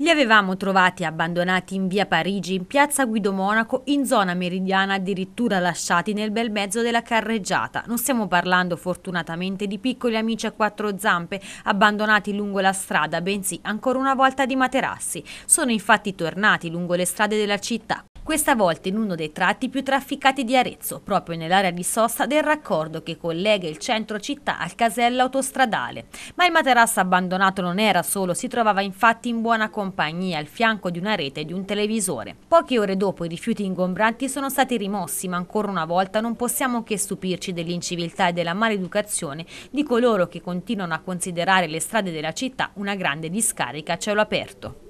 Li avevamo trovati abbandonati in via Parigi, in piazza Guido Monaco, in zona meridiana, addirittura lasciati nel bel mezzo della carreggiata. Non stiamo parlando fortunatamente di piccoli amici a quattro zampe abbandonati lungo la strada, bensì ancora una volta di materassi. Sono infatti tornati lungo le strade della città questa volta in uno dei tratti più trafficati di Arezzo, proprio nell'area di sosta del raccordo che collega il centro città al casello autostradale. Ma il materasso abbandonato non era solo, si trovava infatti in buona compagnia al fianco di una rete e di un televisore. Poche ore dopo i rifiuti ingombranti sono stati rimossi, ma ancora una volta non possiamo che stupirci dell'inciviltà e della maleducazione di coloro che continuano a considerare le strade della città una grande discarica a cielo aperto.